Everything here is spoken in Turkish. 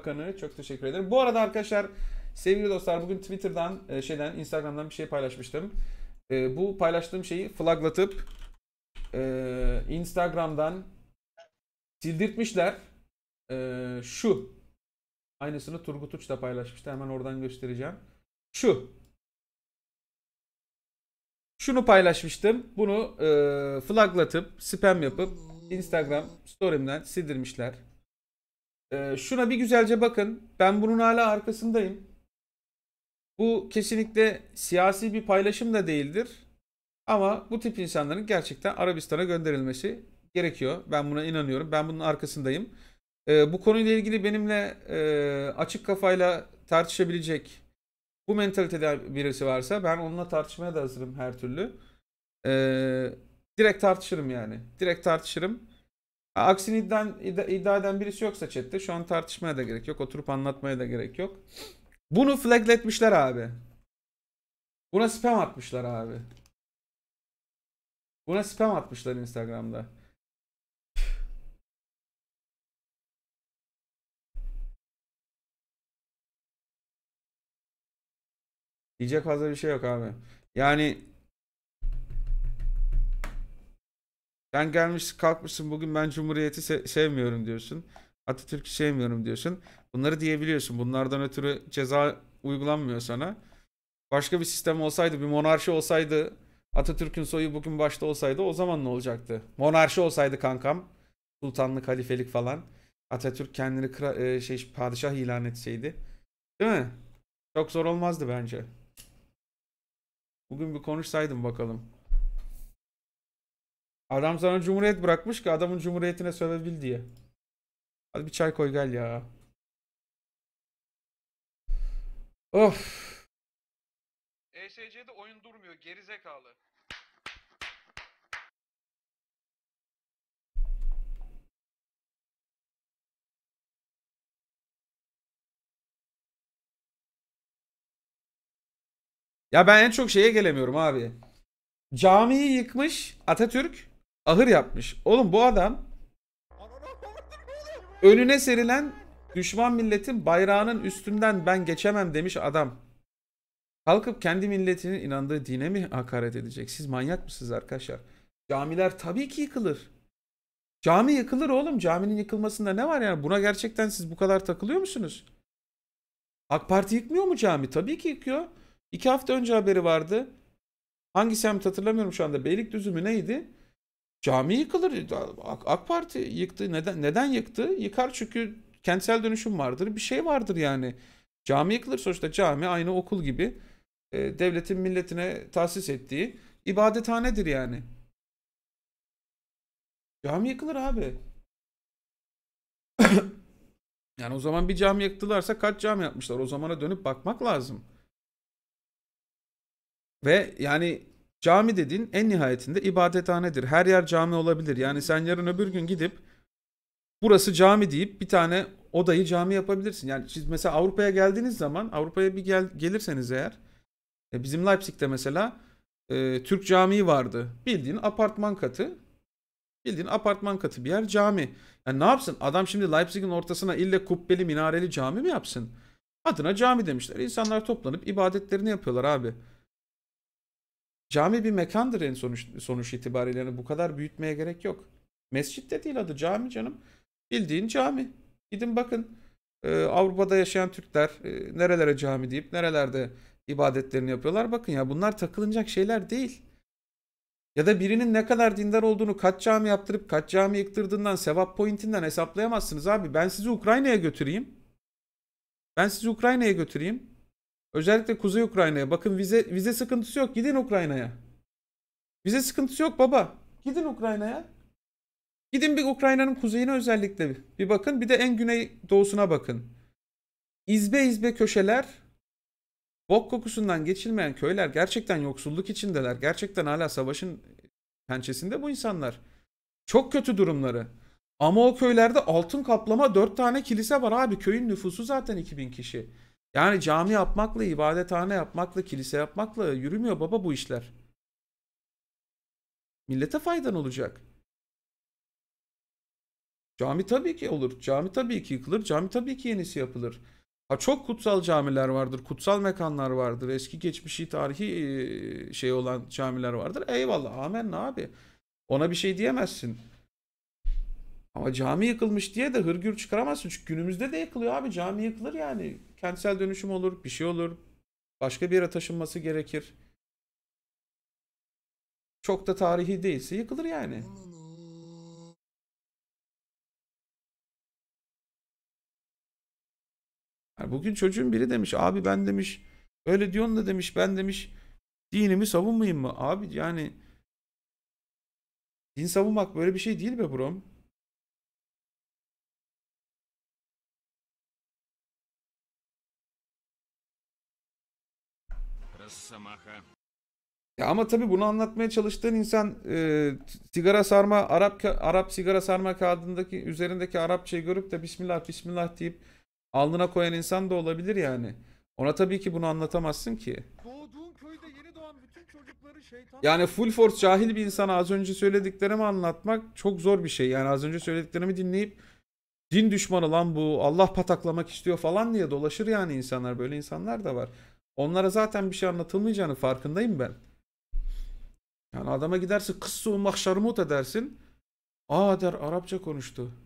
Bakanı çok teşekkür ederim. Bu arada arkadaşlar sevgili dostlar bugün Twitter'dan e, şeyden Instagram'dan bir şey paylaşmıştım. E, bu paylaştığım şeyi flaglatıp e, Instagram'dan sildirtmişler. Şu aynısını Turgut Uç da paylaşmıştı. Hemen oradan göstereceğim. Şu şunu paylaşmıştım. Bunu flaglatıp spam yapıp Instagram story'imden sildirmişler. E, şuna bir güzelce bakın. Ben bunun hala arkasındayım. Bu kesinlikle siyasi bir paylaşım da değildir. Ama bu tip insanların gerçekten Arabistan'a gönderilmesi gerekiyor. Ben buna inanıyorum. Ben bunun arkasındayım. E, bu konuyla ilgili benimle e, açık kafayla tartışabilecek bu mentalitede birisi varsa ben onunla tartışmaya da hazırım her türlü. E, direkt tartışırım yani. Direkt tartışırım. Aksini iddia, iddia eden birisi yoksa chatte şu an tartışmaya da gerek yok. Oturup anlatmaya da gerek yok. Bunu flagletmişler abi. Buna spam atmışlar abi. Buna spam atmışlar Instagram'da. Diyecek fazla bir şey yok abi. Yani Sen gelmişsin kalkmışsın bugün ben Cumhuriyeti se- sevmiyorum diyorsun. Atatürk'ü sevmiyorum diyorsun. Bunları diyebiliyorsun. Bunlardan ötürü ceza uygulanmıyor sana. Başka bir sistem olsaydı, bir monarşi olsaydı, Atatürk'ün soyu bugün başta olsaydı o zaman ne olacaktı? Monarşi olsaydı kankam, sultanlık, halifelik falan. Atatürk kendini kra- e, şey padişah ilan etseydi. Değil mi? Çok zor olmazdı bence. Bugün bir konuşsaydım bakalım. Adam sana cumhuriyet bırakmış ki adamın cumhuriyetine sövebil diye. Hadi bir çay koy gel ya. Of. ESC'de oyun durmuyor gerizekalı. Ya ben en çok şeye gelemiyorum abi. Camiyi yıkmış Atatürk ahır yapmış. Oğlum bu adam önüne serilen düşman milletin bayrağının üstünden ben geçemem demiş adam. Kalkıp kendi milletinin inandığı dine mi hakaret edecek? Siz manyak mısınız arkadaşlar? Camiler tabii ki yıkılır. Cami yıkılır oğlum. Caminin yıkılmasında ne var yani? Buna gerçekten siz bu kadar takılıyor musunuz? AK Parti yıkmıyor mu cami? Tabii ki yıkıyor. İki hafta önce haberi vardı. Hangi semt hatırlamıyorum şu anda. Beylikdüzü mü neydi? Cami yıkılır. AK, AK Parti yıktı. Neden neden yıktı? Yıkar çünkü kentsel dönüşüm vardır. Bir şey vardır yani. Cami yıkılır sonuçta cami aynı okul gibi e, devletin milletine tahsis ettiği ibadethanedir yani. Cami yıkılır abi. yani o zaman bir cami yıktılarsa kaç cami yapmışlar? O zamana dönüp bakmak lazım. Ve yani Cami dediğin en nihayetinde ibadethanedir. Her yer cami olabilir. Yani sen yarın öbür gün gidip burası cami deyip bir tane odayı cami yapabilirsin. Yani siz mesela Avrupa'ya geldiğiniz zaman Avrupa'ya bir gel, gelirseniz eğer e, bizim Leipzig'te mesela e, Türk camii vardı. Bildiğin apartman katı. Bildiğin apartman katı bir yer cami. Yani ne yapsın? Adam şimdi Leipzig'in ortasına ille kubbeli minareli cami mi yapsın? Adına cami demişler. İnsanlar toplanıp ibadetlerini yapıyorlar abi. Cami bir mekandır en sonuç, sonuç itibariyle. Yani bu kadar büyütmeye gerek yok. Mescit de değil adı cami canım. Bildiğin cami. Gidin bakın e, Avrupa'da yaşayan Türkler e, nerelere cami deyip nerelerde ibadetlerini yapıyorlar. Bakın ya bunlar takılınacak şeyler değil. Ya da birinin ne kadar dindar olduğunu kaç cami yaptırıp kaç cami yıktırdığından sevap pointinden hesaplayamazsınız abi. Ben sizi Ukrayna'ya götüreyim. Ben sizi Ukrayna'ya götüreyim. Özellikle Kuzey Ukrayna'ya. Bakın vize vize sıkıntısı yok. Gidin Ukrayna'ya. Vize sıkıntısı yok baba. Gidin Ukrayna'ya. Gidin bir Ukrayna'nın kuzeyine özellikle bir, bakın. Bir de en güney doğusuna bakın. İzbe izbe köşeler, bok kokusundan geçilmeyen köyler gerçekten yoksulluk içindeler. Gerçekten hala savaşın pençesinde bu insanlar. Çok kötü durumları. Ama o köylerde altın kaplama 4 tane kilise var abi. Köyün nüfusu zaten 2000 kişi. Yani cami yapmakla, ibadethane yapmakla, kilise yapmakla yürümüyor baba bu işler. Millete faydan olacak. Cami tabii ki olur. Cami tabii ki yıkılır. Cami tabii ki yenisi yapılır. Ha çok kutsal camiler vardır. Kutsal mekanlar vardır. Eski geçmişi tarihi şey olan camiler vardır. Eyvallah. Amenna abi. Ona bir şey diyemezsin. Ama cami yıkılmış diye de hırgür çıkaramazsın. Çünkü günümüzde de yıkılıyor abi. Cami yıkılır yani kentsel dönüşüm olur, bir şey olur. Başka bir yere taşınması gerekir. Çok da tarihi değilse yıkılır yani. bugün çocuğun biri demiş, abi ben demiş, öyle diyorsun da demiş, ben demiş, dinimi savunmayayım mı? Abi yani din savunmak böyle bir şey değil be brom. Ya ama tabii bunu anlatmaya çalıştığın insan e, sigara sarma Arap Arap sigara sarma kağıdındaki üzerindeki Arapçayı görüp de bismillah bismillah deyip alnına koyan insan da olabilir yani. Ona tabii ki bunu anlatamazsın ki. köyde yeni doğan bütün çocukları şeytan... Yani full force cahil bir insana az önce söylediklerimi anlatmak çok zor bir şey. Yani az önce söylediklerimi dinleyip din düşmanı lan bu Allah pataklamak istiyor falan diye dolaşır yani insanlar. Böyle insanlar da var. Onlara zaten bir şey anlatılmayacağını farkındayım ben. Yani adama gidersin kıssu mahşarmut edersin. Aa der Arapça konuştu.